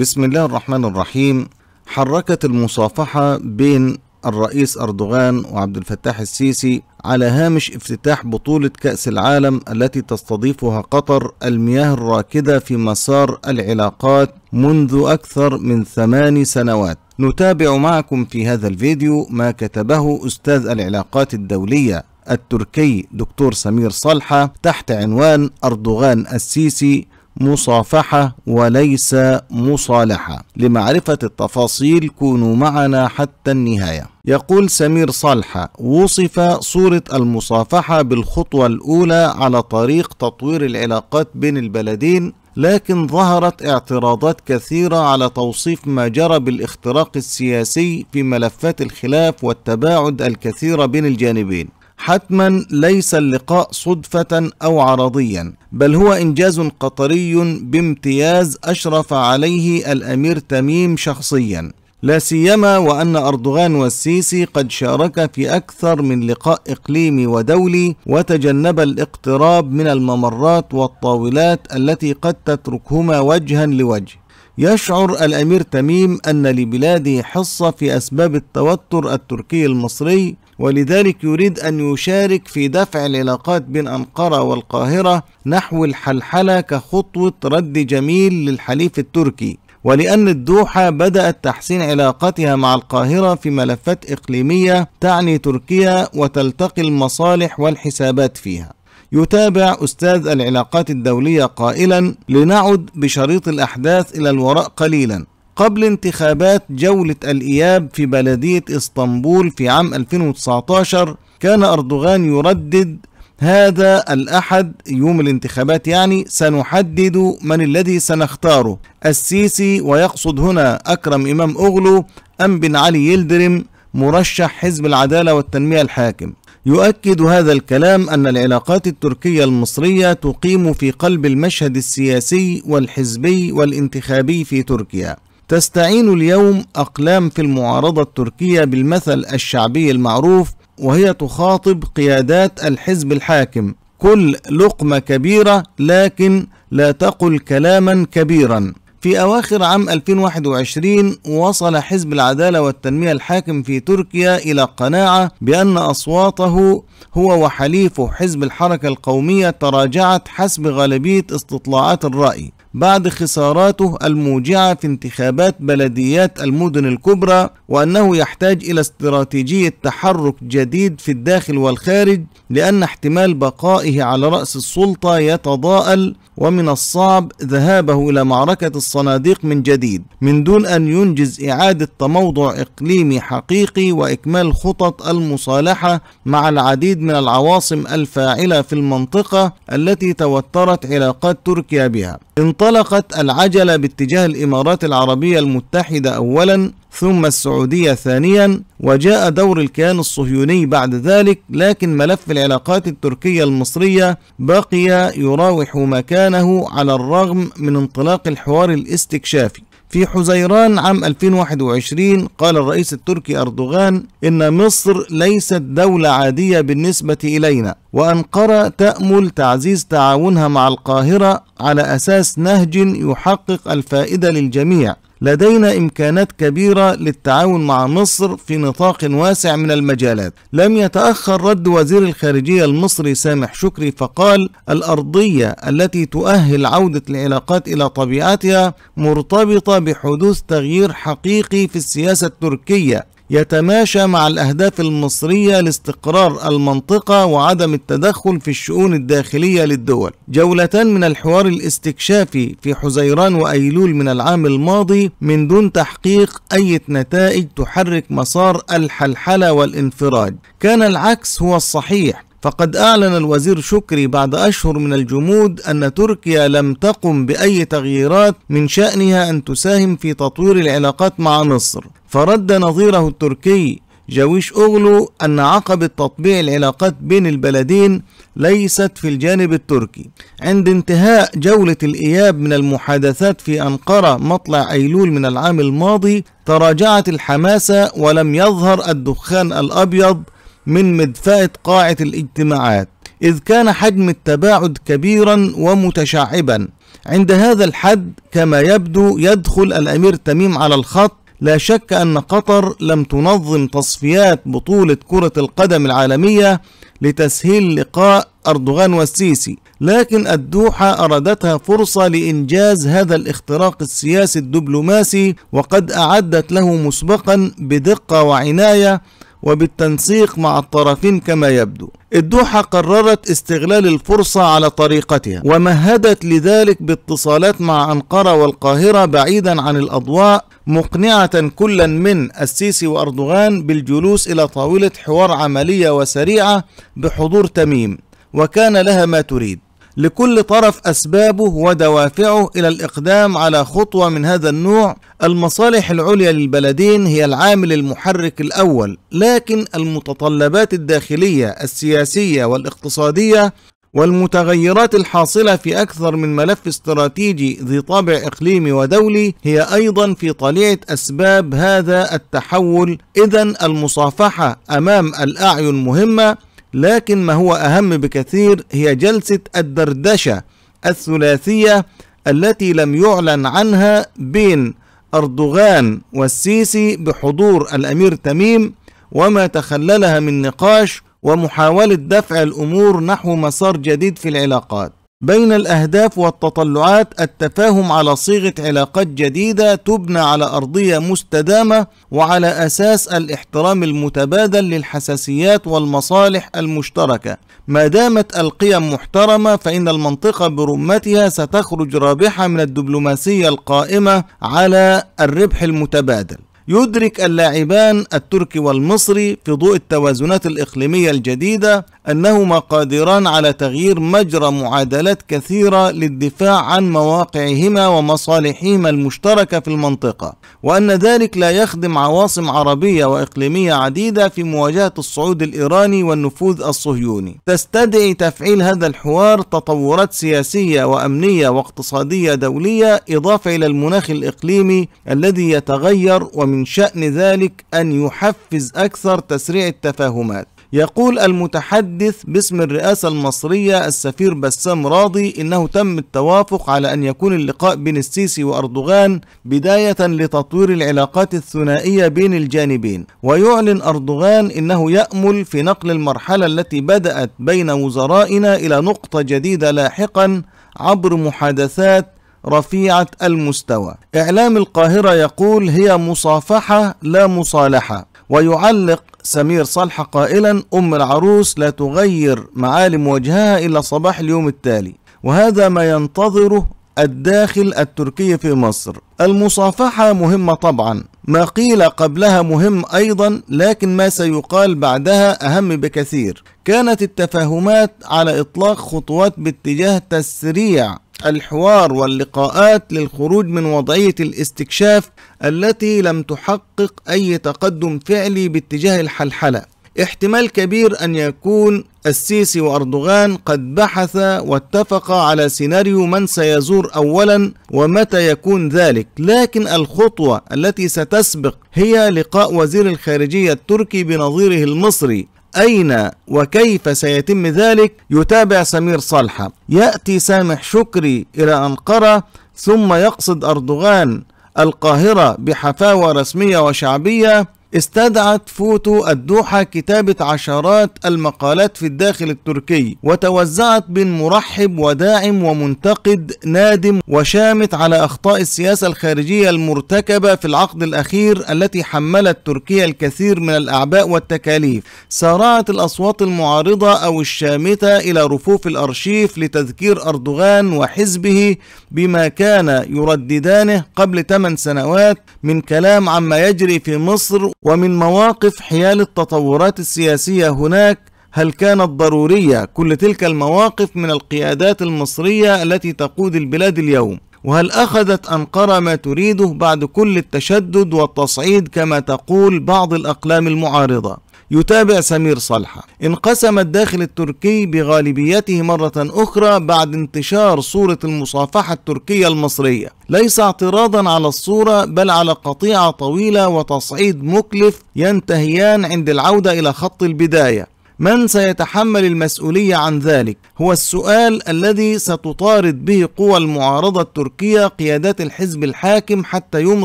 بسم الله الرحمن الرحيم حركت المصافحة بين الرئيس أردوغان وعبد الفتاح السيسي على هامش افتتاح بطولة كأس العالم التي تستضيفها قطر المياه الراكدة في مسار العلاقات منذ أكثر من ثمان سنوات نتابع معكم في هذا الفيديو ما كتبه أستاذ العلاقات الدولية التركي دكتور سمير صلحة تحت عنوان أردوغان السيسي مصافحة وليس مصالحة لمعرفة التفاصيل كونوا معنا حتى النهاية يقول سمير صالحة وصف صورة المصافحة بالخطوة الأولى على طريق تطوير العلاقات بين البلدين لكن ظهرت اعتراضات كثيرة على توصيف ما جرى بالاختراق السياسي في ملفات الخلاف والتباعد الكثيرة بين الجانبين حتما ليس اللقاء صدفة أو عرضيا بل هو إنجاز قطري بامتياز أشرف عليه الأمير تميم شخصيا لا سيما وأن أردوغان والسيسي قد شارك في أكثر من لقاء إقليمي ودولي وتجنب الاقتراب من الممرات والطاولات التي قد تتركهما وجها لوجه يشعر الأمير تميم أن لبلاده حصة في أسباب التوتر التركي المصري ولذلك يريد أن يشارك في دفع العلاقات بين أنقرة والقاهرة نحو الحلحلة كخطوة رد جميل للحليف التركي ولأن الدوحة بدأت تحسين علاقتها مع القاهرة في ملفات إقليمية تعني تركيا وتلتقي المصالح والحسابات فيها. يتابع أستاذ العلاقات الدولية قائلا: لنعد بشريط الأحداث إلى الوراء قليلا، قبل انتخابات جولة الإياب في بلدية اسطنبول في عام 2019 كان أردوغان يردد هذا الأحد يوم الانتخابات يعني سنحدد من الذي سنختاره السيسي ويقصد هنا أكرم إمام أغلو أم بن علي يلدرم مرشح حزب العدالة والتنمية الحاكم يؤكد هذا الكلام أن العلاقات التركية المصرية تقيم في قلب المشهد السياسي والحزبي والانتخابي في تركيا تستعين اليوم أقلام في المعارضة التركية بالمثل الشعبي المعروف وهي تخاطب قيادات الحزب الحاكم كل لقمة كبيرة لكن لا تقل كلاما كبيرا في أواخر عام 2021 وصل حزب العدالة والتنمية الحاكم في تركيا إلى قناعة بأن أصواته هو وحليفه حزب الحركة القومية تراجعت حسب غالبية استطلاعات الرأي بعد خساراته الموجعة في انتخابات بلديات المدن الكبرى وأنه يحتاج إلى استراتيجية تحرك جديد في الداخل والخارج لأن احتمال بقائه على رأس السلطة يتضاءل ومن الصعب ذهابه إلى معركة الصناديق من جديد من دون أن ينجز إعادة تموضع إقليمي حقيقي وإكمال خطط المصالحة مع العديد من العواصم الفاعلة في المنطقة التي توترت علاقات تركيا بها. انطلقت العجلة باتجاه الإمارات العربية المتحدة أولا ثم السعودية ثانيا وجاء دور الكيان الصهيوني بعد ذلك لكن ملف العلاقات التركية المصرية بقي يراوح مكانه على الرغم من انطلاق الحوار الاستكشافي في حزيران عام 2021 قال الرئيس التركي أردوغان إن مصر ليست دولة عادية بالنسبة إلينا وأنقرة تأمل تعزيز تعاونها مع القاهرة على أساس نهج يحقق الفائدة للجميع لدينا إمكانات كبيرة للتعاون مع مصر في نطاق واسع من المجالات لم يتأخر رد وزير الخارجية المصري سامح شكري فقال الأرضية التي تؤهل عودة العلاقات إلى طبيعتها مرتبطة بحدوث تغيير حقيقي في السياسة التركية يتماشى مع الأهداف المصرية لاستقرار المنطقة وعدم التدخل في الشؤون الداخلية للدول. جولة من الحوار الاستكشافي في حزيران وأيلول من العام الماضي من دون تحقيق أي نتائج تحرك مسار الحلحلة والانفراج. كان العكس هو الصحيح فقد أعلن الوزير شكري بعد أشهر من الجمود أن تركيا لم تقم بأي تغييرات من شأنها أن تساهم في تطوير العلاقات مع مصر فرد نظيره التركي جويش أغلو أن عقبة تطبيع العلاقات بين البلدين ليست في الجانب التركي عند انتهاء جولة الإياب من المحادثات في أنقرة مطلع أيلول من العام الماضي تراجعت الحماسة ولم يظهر الدخان الأبيض من مدفأة قاعة الاجتماعات إذ كان حجم التباعد كبيرا ومتشعبا عند هذا الحد كما يبدو يدخل الأمير تميم على الخط لا شك أن قطر لم تنظم تصفيات بطولة كرة القدم العالمية لتسهيل لقاء أردوغان والسيسي لكن الدوحة أرادتها فرصة لإنجاز هذا الاختراق السياسي الدبلوماسي وقد أعدت له مسبقا بدقة وعناية وبالتنسيق مع الطرفين كما يبدو الدوحة قررت استغلال الفرصة على طريقتها ومهدت لذلك باتصالات مع أنقرة والقاهرة بعيدا عن الأضواء مقنعة كلا من السيسي وأردوغان بالجلوس إلى طاولة حوار عملية وسريعة بحضور تميم وكان لها ما تريد لكل طرف أسبابه ودوافعه إلى الإقدام على خطوة من هذا النوع المصالح العليا للبلدين هي العامل المحرك الأول لكن المتطلبات الداخلية السياسية والاقتصادية والمتغيرات الحاصلة في أكثر من ملف استراتيجي ذي طابع إقليمي ودولي هي أيضا في طليعة أسباب هذا التحول إذا المصافحة أمام الأعين مهمة لكن ما هو أهم بكثير هي جلسة الدردشة الثلاثية التي لم يعلن عنها بين أردوغان والسيسي بحضور الأمير تميم وما تخللها من نقاش ومحاولة دفع الأمور نحو مسار جديد في العلاقات بين الاهداف والتطلعات التفاهم على صيغه علاقات جديده تبنى على ارضيه مستدامه وعلى اساس الاحترام المتبادل للحساسيات والمصالح المشتركه ما دامت القيم محترمه فان المنطقه برمتها ستخرج رابحه من الدبلوماسيه القائمه على الربح المتبادل يدرك اللاعبان التركي والمصري في ضوء التوازنات الإقليمية الجديدة أنهما قادران على تغيير مجرى معادلات كثيرة للدفاع عن مواقعهما ومصالحهما المشتركة في المنطقة وأن ذلك لا يخدم عواصم عربية وإقليمية عديدة في مواجهة الصعود الإيراني والنفوذ الصهيوني تستدعي تفعيل هذا الحوار تطورات سياسية وأمنية واقتصادية دولية إضافة إلى المناخ الإقليمي الذي يتغير ومن شأن ذلك أن يحفز أكثر تسريع التفاهمات يقول المتحدث باسم الرئاسة المصرية السفير بسام راضي إنه تم التوافق على أن يكون اللقاء بين السيسي وأردوغان بداية لتطوير العلاقات الثنائية بين الجانبين ويعلن أردوغان إنه يأمل في نقل المرحلة التي بدأت بين وزرائنا إلى نقطة جديدة لاحقا عبر محادثات رفيعة المستوى إعلام القاهرة يقول هي مصافحة لا مصالحة ويعلق سمير صالح قائلا أم العروس لا تغير معالم وجهها إلا صباح اليوم التالي وهذا ما ينتظره الداخل التركي في مصر المصافحة مهمة طبعا ما قيل قبلها مهم أيضا لكن ما سيقال بعدها أهم بكثير كانت التفاهمات على إطلاق خطوات باتجاه تسريع الحوار واللقاءات للخروج من وضعية الاستكشاف التي لم تحقق أي تقدم فعلي باتجاه الحلحلة احتمال كبير أن يكون السيسي وأردوغان قد بحث واتفقا على سيناريو من سيزور أولا ومتى يكون ذلك لكن الخطوة التي ستسبق هي لقاء وزير الخارجية التركي بنظيره المصري أين وكيف سيتم ذلك يتابع سمير صالحة يأتي سامح شكري إلى أنقرة ثم يقصد أردوغان القاهرة بحفاوة رسمية وشعبية استدعت فوتو الدوحة كتابة عشرات المقالات في الداخل التركي وتوزعت بين مرحب وداعم ومنتقد نادم وشامت على أخطاء السياسة الخارجية المرتكبة في العقد الأخير التي حملت تركيا الكثير من الأعباء والتكاليف سارعت الأصوات المعارضة أو الشامتة إلى رفوف الأرشيف لتذكير أردوغان وحزبه بما كان يرددانه قبل 8 سنوات من كلام عما يجري في مصر ومن مواقف حيال التطورات السياسية هناك هل كانت ضرورية كل تلك المواقف من القيادات المصرية التي تقود البلاد اليوم؟ وهل أخذت أنقرة ما تريده بعد كل التشدد والتصعيد كما تقول بعض الأقلام المعارضة؟ يتابع سمير صالحة انقسم الداخل التركي بغالبيته مرة أخرى بعد انتشار صورة المصافحة التركية المصرية ليس اعتراضا على الصورة بل على قطيعة طويلة وتصعيد مكلف ينتهيان عند العودة إلى خط البداية من سيتحمل المسؤولية عن ذلك هو السؤال الذي ستطارد به قوى المعارضة التركية قيادات الحزب الحاكم حتى يوم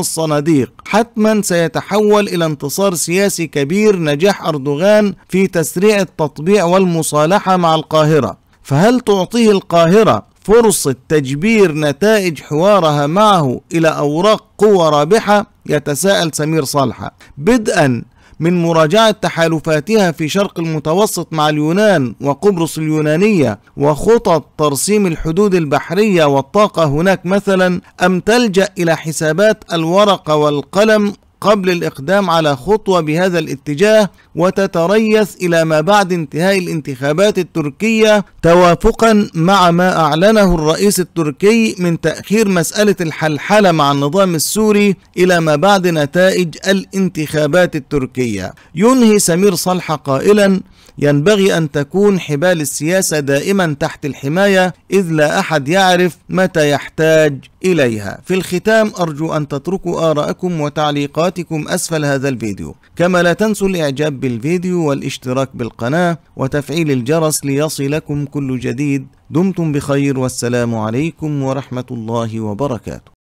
الصناديق حتما سيتحول إلى انتصار سياسي كبير نجاح أردوغان في تسريع التطبيع والمصالحة مع القاهرة فهل تعطيه القاهرة فرصة تجبير نتائج حوارها معه إلى أوراق قوى رابحة يتساءل سمير صالحة بدءا من مراجعة تحالفاتها في شرق المتوسط مع اليونان وقبرص اليونانية وخطط ترسيم الحدود البحرية والطاقة هناك مثلا أم تلجأ إلى حسابات الورقة والقلم قبل الإقدام على خطوة بهذا الاتجاه وتتريث إلى ما بعد انتهاء الانتخابات التركية توافقا مع ما أعلنه الرئيس التركي من تأخير مسألة الحلحلة مع النظام السوري إلى ما بعد نتائج الانتخابات التركية ينهي سمير صلح قائلا ينبغي أن تكون حبال السياسة دائما تحت الحماية إذ لا أحد يعرف متى يحتاج إليها في الختام أرجو أن تتركوا آراءكم وتعليقاتكم تعليقاتكم أسفل هذا الفيديو كما لا تنسوا الإعجاب بالفيديو والاشتراك بالقناة وتفعيل الجرس ليصلكم كل جديد دمتم بخير والسلام عليكم ورحمة الله وبركاته